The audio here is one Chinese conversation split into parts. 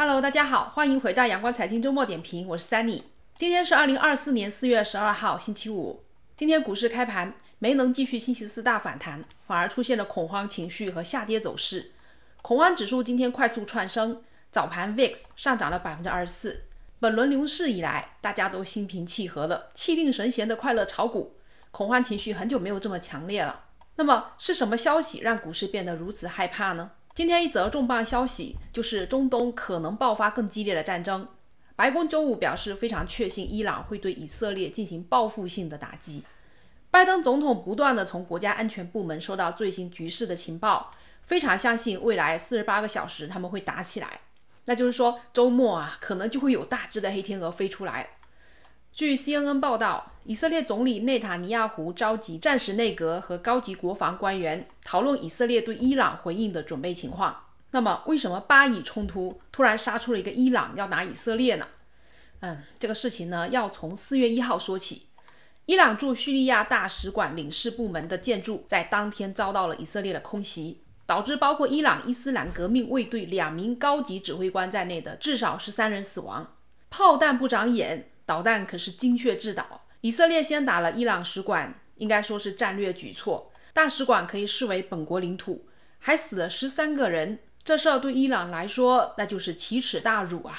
Hello，大家好，欢迎回到阳光财经周末点评，我是 Sunny。今天是二零二四年四月十二号，星期五。今天股市开盘没能继续星期四大反弹，反而出现了恐慌情绪和下跌走势。恐慌指数今天快速窜升，早盘 VIX 上涨了百分之二十四。本轮牛市以来，大家都心平气和了，气定神闲的快乐炒股，恐慌情绪很久没有这么强烈了。那么是什么消息让股市变得如此害怕呢？今天一则重磅消息，就是中东可能爆发更激烈的战争。白宫周五表示，非常确信伊朗会对以色列进行报复性的打击。拜登总统不断的从国家安全部门收到最新局势的情报，非常相信未来四十八个小时他们会打起来。那就是说，周末啊，可能就会有大只的黑天鹅飞出来。据 CNN 报道，以色列总理内塔尼亚胡召集战时内阁和高级国防官员，讨论以色列对伊朗回应的准备情况。那么，为什么巴以冲突突然杀出了一个伊朗要打以色列呢？嗯，这个事情呢，要从四月一号说起。伊朗驻叙利亚大使馆领事部门的建筑在当天遭到了以色列的空袭，导致包括伊朗伊斯兰革命卫队两名高级指挥官在内的至少十三人死亡。炮弹不长眼。导弹可是精确制导，以色列先打了伊朗使馆，应该说是战略举措。大使馆可以视为本国领土，还死了十三个人，这事儿对伊朗来说那就是奇耻大辱啊！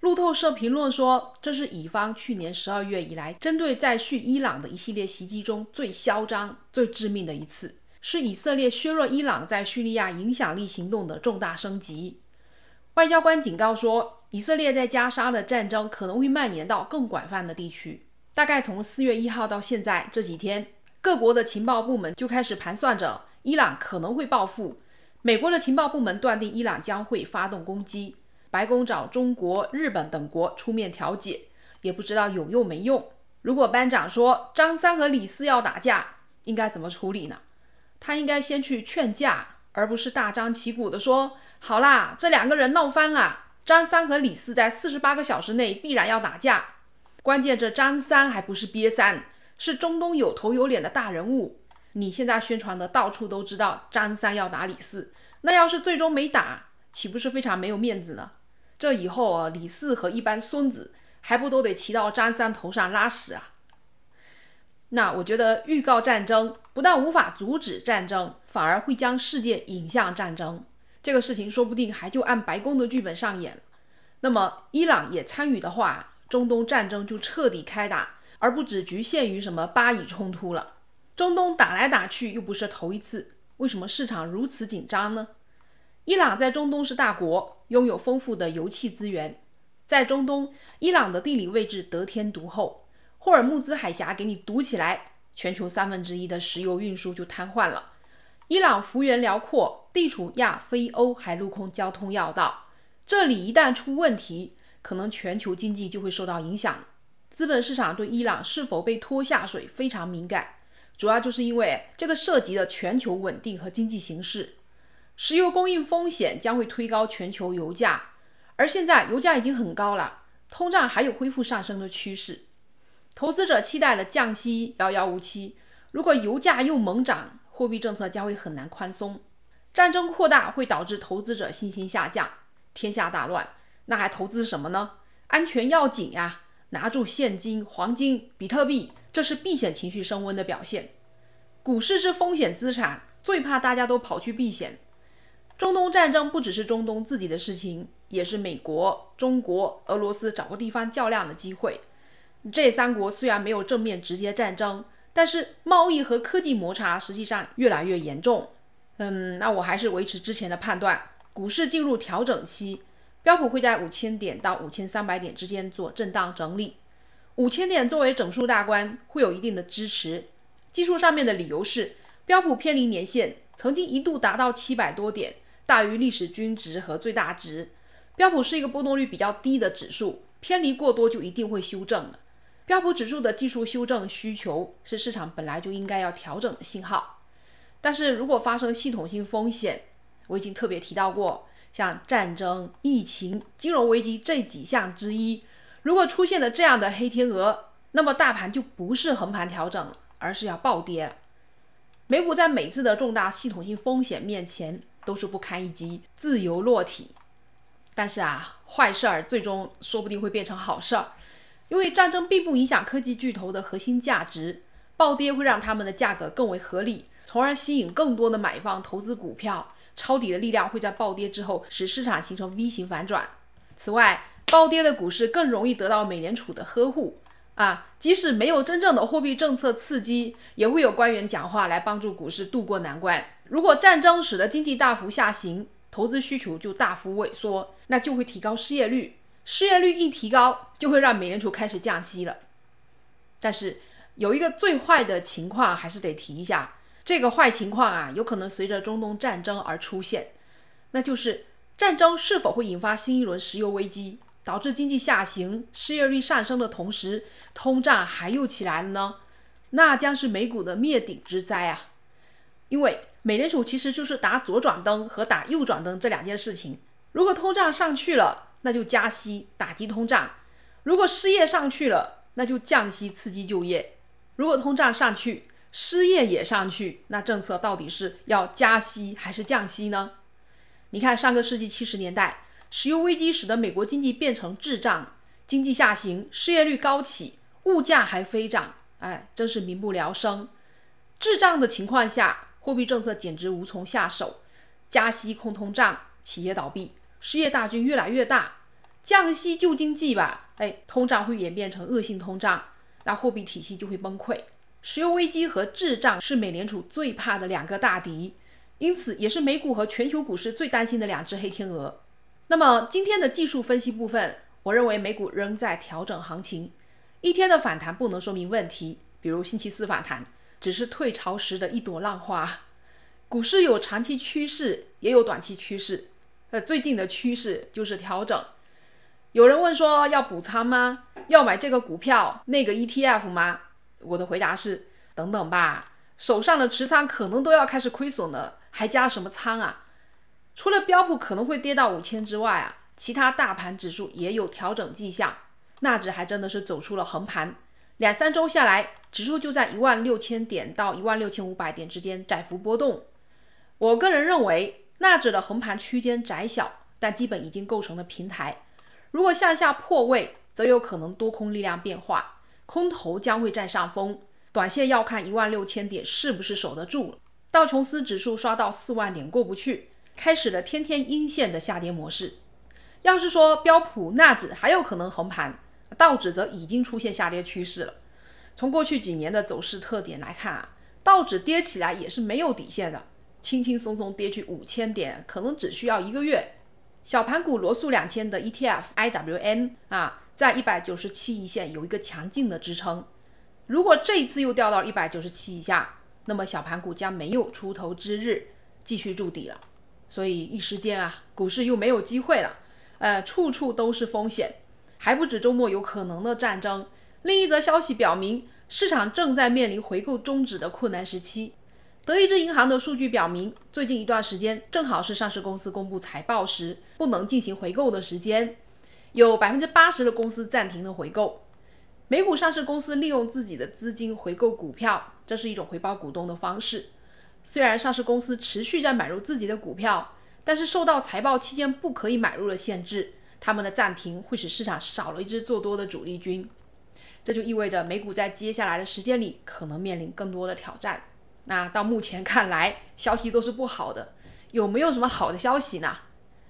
路透社评论说，这是以方去年十二月以来针对在叙伊朗的一系列袭击中最嚣张、最致命的一次，是以色列削弱伊朗在叙利亚影响力行动的重大升级。外交官警告说。以色列在加沙的战争可能会蔓延到更广泛的地区。大概从四月一号到现在这几天，各国的情报部门就开始盘算着伊朗可能会报复。美国的情报部门断定伊朗将会发动攻击。白宫找中国、日本等国出面调解，也不知道有用没用。如果班长说张三和李四要打架，应该怎么处理呢？他应该先去劝架，而不是大张旗鼓地说：“好啦，这两个人闹翻了。”张三和李四在四十八个小时内必然要打架，关键这张三还不是瘪三，是中东有头有脸的大人物。你现在宣传的到处都知道张三要打李四，那要是最终没打，岂不是非常没有面子呢？这以后啊，李四和一帮孙子还不都得骑到张三头上拉屎啊？那我觉得预告战争不但无法阻止战争，反而会将世界引向战争。这个事情说不定还就按白宫的剧本上演了。那么伊朗也参与的话，中东战争就彻底开打，而不只局限于什么巴以冲突了。中东打来打去又不是头一次，为什么市场如此紧张呢？伊朗在中东是大国，拥有丰富的油气资源，在中东，伊朗的地理位置得天独厚，霍尔木兹海峡给你堵起来，全球三分之一的石油运输就瘫痪了。伊朗幅员辽阔，地处亚非欧海陆空交通要道，这里一旦出问题，可能全球经济就会受到影响。资本市场对伊朗是否被拖下水非常敏感，主要就是因为这个涉及的全球稳定和经济形势。石油供应风险将会推高全球油价，而现在油价已经很高了，通胀还有恢复上升的趋势。投资者期待的降息遥遥无期，如果油价又猛涨。货币政策将会很难宽松，战争扩大会导致投资者信心下降，天下大乱，那还投资什么呢？安全要紧呀，拿住现金、黄金、比特币，这是避险情绪升温的表现。股市是风险资产，最怕大家都跑去避险。中东战争不只是中东自己的事情，也是美国、中国、俄罗斯找个地方较量的机会。这三国虽然没有正面直接战争。但是贸易和科技摩擦实际上越来越严重，嗯，那我还是维持之前的判断，股市进入调整期，标普会在五千点到五千三百点之间做震荡整理，五千点作为整数大关会有一定的支持。技术上面的理由是标普偏离年线曾经一度达到七百多点，大于历史均值和最大值。标普是一个波动率比较低的指数，偏离过多就一定会修正了。标普指数的技术修正需求是市场本来就应该要调整的信号，但是如果发生系统性风险，我已经特别提到过，像战争、疫情、金融危机这几项之一，如果出现了这样的黑天鹅，那么大盘就不是横盘调整而是要暴跌了。美股在每次的重大系统性风险面前都是不堪一击，自由落体。但是啊，坏事儿最终说不定会变成好事儿。因为战争并不影响科技巨头的核心价值，暴跌会让他们的价格更为合理，从而吸引更多的买方投资股票，抄底的力量会在暴跌之后使市场形成 V 型反转。此外，暴跌的股市更容易得到美联储的呵护啊，即使没有真正的货币政策刺激，也会有官员讲话来帮助股市渡过难关。如果战争使得经济大幅下行，投资需求就大幅萎缩，那就会提高失业率。失业率一提高，就会让美联储开始降息了。但是有一个最坏的情况还是得提一下，这个坏情况啊，有可能随着中东战争而出现，那就是战争是否会引发新一轮石油危机，导致经济下行、失业率上升的同时，通胀还又起来了呢？那将是美股的灭顶之灾啊！因为美联储其实就是打左转灯和打右转灯这两件事情。如果通胀上去了，那就加息打击通胀；如果失业上去了，那就降息刺激就业。如果通胀上去，失业也上去，那政策到底是要加息还是降息呢？你看，上个世纪七十年代，石油危机使得美国经济变成滞胀，经济下行，失业率高起，物价还飞涨，哎，真是民不聊生。滞胀的情况下，货币政策简直无从下手，加息控通胀，企业倒闭。失业大军越来越大，降息救经济吧，哎，通胀会演变成恶性通胀，那货币体系就会崩溃。石油危机和滞胀是美联储最怕的两个大敌，因此也是美股和全球股市最担心的两只黑天鹅。那么今天的技术分析部分，我认为美股仍在调整行情，一天的反弹不能说明问题，比如星期四反弹只是退潮时的一朵浪花。股市有长期趋势，也有短期趋势。呃，最近的趋势就是调整。有人问说要补仓吗？要买这个股票、那个 ETF 吗？我的回答是，等等吧，手上的持仓可能都要开始亏损了，还加什么仓啊？除了标普可能会跌到五千之外啊，其他大盘指数也有调整迹象。纳指还真的是走出了横盘，两三周下来，指数就在一万六千点到一万六千五百点之间窄幅波动。我个人认为。纳指的横盘区间窄小，但基本已经构成了平台。如果向下破位，则有可能多空力量变化，空头将会占上风。短线要看一万六千点是不是守得住。道琼斯指数刷到四万点过不去，开始了天天阴线的下跌模式。要是说标普、纳指还有可能横盘，道指则已经出现下跌趋势了。从过去几年的走势特点来看啊，道指跌起来也是没有底线的。轻轻松松跌去五千点，可能只需要一个月。小盘股罗素两千的 ETF IWM 啊，在一百九十七一线有一个强劲的支撑。如果这次又掉到一百九十七以下，那么小盘股将没有出头之日，继续筑底了。所以一时间啊，股市又没有机会了。呃，处处都是风险，还不止周末有可能的战争。另一则消息表明，市场正在面临回购终止的困难时期。德意志银行的数据表明，最近一段时间正好是上市公司公布财报时不能进行回购的时间，有百分之八十的公司暂停了回购。美股上市公司利用自己的资金回购股票，这是一种回报股东的方式。虽然上市公司持续在买入自己的股票，但是受到财报期间不可以买入的限制，他们的暂停会使市场少了一支做多的主力军。这就意味着美股在接下来的时间里可能面临更多的挑战。那到目前看来，消息都是不好的。有没有什么好的消息呢？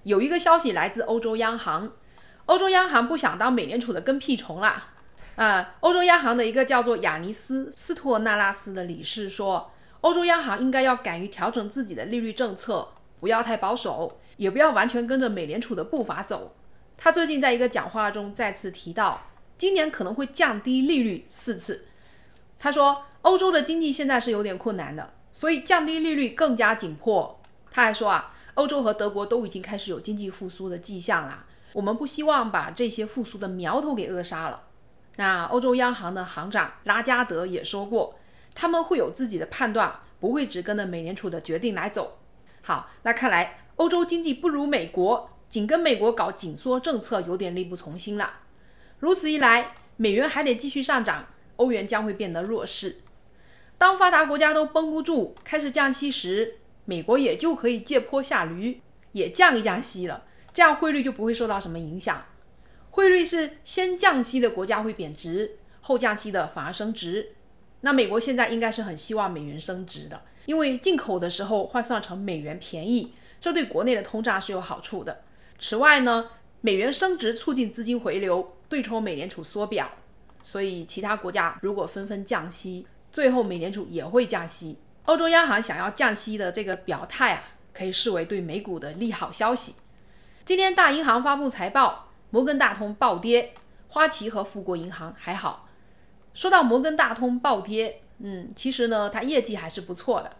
有一个消息来自欧洲央行，欧洲央行不想当美联储的跟屁虫了。啊，欧洲央行的一个叫做亚尼斯·斯托纳拉斯的理事说，欧洲央行应该要敢于调整自己的利率政策，不要太保守，也不要完全跟着美联储的步伐走。他最近在一个讲话中再次提到，今年可能会降低利率四次。他说，欧洲的经济现在是有点困难的，所以降低利率更加紧迫。他还说啊，欧洲和德国都已经开始有经济复苏的迹象啦，我们不希望把这些复苏的苗头给扼杀了。那欧洲央行的行长拉加德也说过，他们会有自己的判断，不会只跟着美联储的决定来走。好，那看来欧洲经济不如美国，紧跟美国搞紧缩政策有点力不从心了。如此一来，美元还得继续上涨。欧元将会变得弱势。当发达国家都绷不住开始降息时，美国也就可以借坡下驴，也降一降息了。这样汇率就不会受到什么影响。汇率是先降息的国家会贬值，后降息的反而升值。那美国现在应该是很希望美元升值的，因为进口的时候换算成美元便宜，这对国内的通胀是有好处的。此外呢，美元升值促进资金回流，对冲美联储缩表。所以其他国家如果纷纷降息，最后美联储也会降息。欧洲央行想要降息的这个表态啊，可以视为对美股的利好消息。今天大银行发布财报，摩根大通暴跌，花旗和富国银行还好。说到摩根大通暴跌，嗯，其实呢，它业绩还是不错的。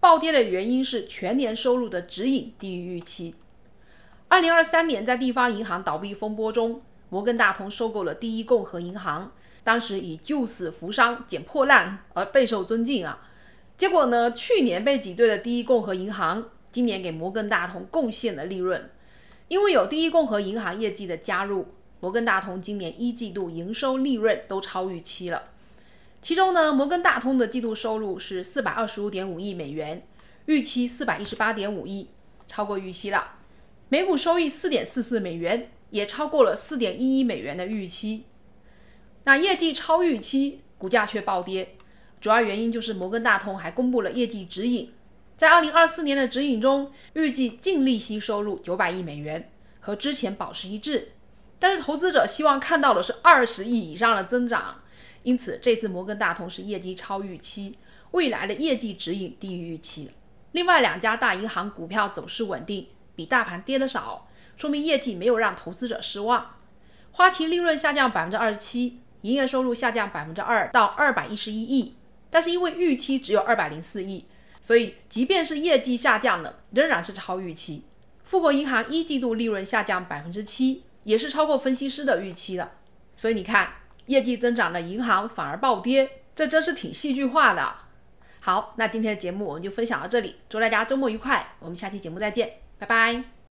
暴跌的原因是全年收入的指引低于预期。二零二三年在地方银行倒闭风波中，摩根大通收购了第一共和银行。当时以救死扶伤、捡破烂而备受尊敬啊，结果呢，去年被挤兑的第一共和银行，今年给摩根大通贡献了利润。因为有第一共和银行业绩的加入，摩根大通今年一季度营收利润都超预期了。其中呢，摩根大通的季度收入是四百二十五点五亿美元，预期四百一十八点五亿，超过预期了。每股收益四点四四美元，也超过了四点一一美元的预期。那业绩超预期，股价却暴跌，主要原因就是摩根大通还公布了业绩指引，在二零二四年的指引中，预计净利息收入九百亿美元，和之前保持一致。但是投资者希望看到的是二十亿以上的增长，因此这次摩根大通是业绩超预期，未来的业绩指引低于预期。另外两家大银行股票走势稳定，比大盘跌得少，说明业绩没有让投资者失望。花旗利润下降百分之二十七。营业收入下降百分之二到二百一十一亿，但是因为预期只有二百零四亿，所以即便是业绩下降了，仍然是超预期。富国银行一季度利润下降百分之七，也是超过分析师的预期的。所以你看，业绩增长的银行反而暴跌，这真是挺戏剧化的。好，那今天的节目我们就分享到这里，祝大家周末愉快，我们下期节目再见，拜拜。